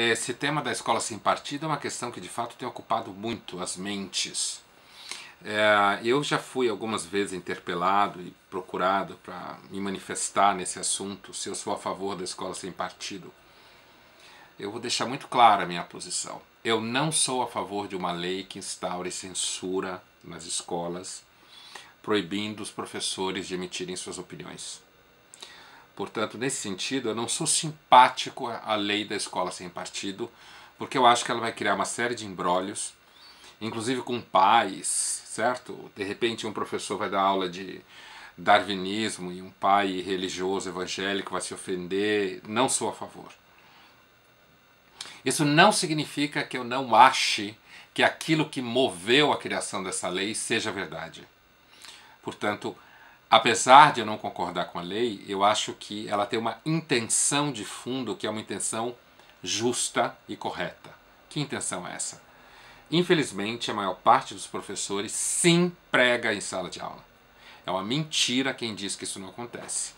esse tema da escola sem partido é uma questão que de fato tem ocupado muito as mentes. É, eu já fui algumas vezes interpelado e procurado para me manifestar nesse assunto, se eu sou a favor da escola sem partido. Eu vou deixar muito clara a minha posição. Eu não sou a favor de uma lei que instaure censura nas escolas, proibindo os professores de emitirem suas opiniões. Portanto, nesse sentido, eu não sou simpático à lei da escola sem partido, porque eu acho que ela vai criar uma série de embrólios, inclusive com pais, certo? De repente, um professor vai dar aula de darwinismo e um pai religioso evangélico vai se ofender. Não sou a favor. Isso não significa que eu não ache que aquilo que moveu a criação dessa lei seja verdade. Portanto, Apesar de eu não concordar com a lei, eu acho que ela tem uma intenção de fundo que é uma intenção justa e correta. Que intenção é essa? Infelizmente, a maior parte dos professores sim prega em sala de aula. É uma mentira quem diz que isso não acontece.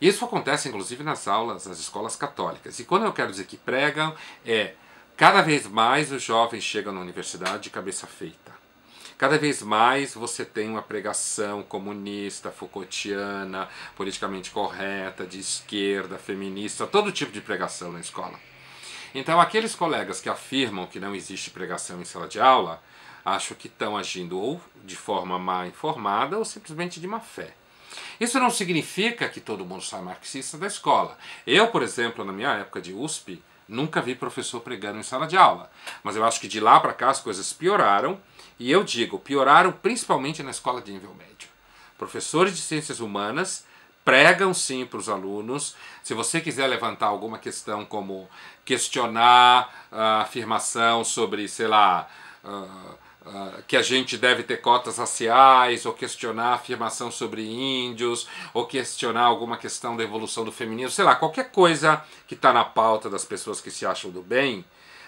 Isso acontece inclusive nas aulas das escolas católicas. E quando eu quero dizer que pregam, é cada vez mais os jovens chegam na universidade de cabeça feita. Cada vez mais você tem uma pregação comunista, Foucaultiana, politicamente correta, de esquerda, feminista, todo tipo de pregação na escola. Então, aqueles colegas que afirmam que não existe pregação em sala de aula, acho que estão agindo ou de forma má informada ou simplesmente de má fé. Isso não significa que todo mundo sai marxista da escola. Eu, por exemplo, na minha época de USP, Nunca vi professor pregando em sala de aula. Mas eu acho que de lá para cá as coisas pioraram. E eu digo, pioraram principalmente na escola de nível médio. Professores de ciências humanas pregam sim para os alunos. Se você quiser levantar alguma questão como questionar a afirmação sobre, sei lá, uh, ah, que a gente deve ter cotas raciais, ou questionar a afirmação sobre índios, ou questionar alguma questão da evolução do feminino, sei lá, qualquer coisa que está na pauta das pessoas que se acham do bem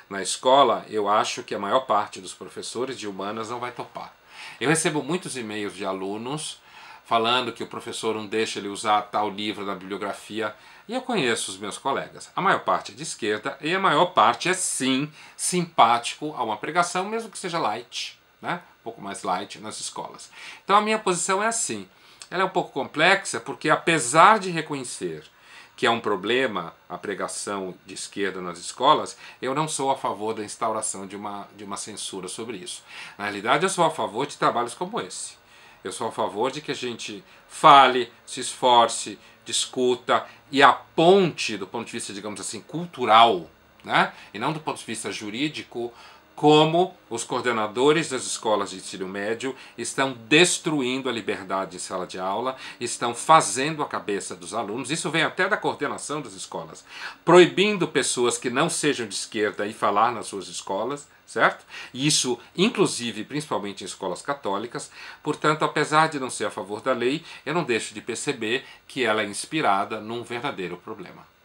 na escola, eu acho que a maior parte dos professores de humanas não vai topar. Eu recebo muitos e-mails de alunos falando que o professor não deixa ele usar tal livro da bibliografia. E eu conheço os meus colegas. A maior parte é de esquerda e a maior parte é sim simpático a uma pregação, mesmo que seja light, né? um pouco mais light nas escolas. Então a minha posição é assim. Ela é um pouco complexa porque, apesar de reconhecer que é um problema a pregação de esquerda nas escolas, eu não sou a favor da instauração de uma, de uma censura sobre isso. Na realidade, eu sou a favor de trabalhos como esse eu sou a favor de que a gente fale, se esforce, discuta e aponte do ponto de vista, digamos assim, cultural, né? e não do ponto de vista jurídico, como os coordenadores das escolas de ensino médio estão destruindo a liberdade em sala de aula, estão fazendo a cabeça dos alunos, isso vem até da coordenação das escolas, proibindo pessoas que não sejam de esquerda e falar nas suas escolas, certo? Isso, inclusive, principalmente em escolas católicas. Portanto, apesar de não ser a favor da lei, eu não deixo de perceber que ela é inspirada num verdadeiro problema.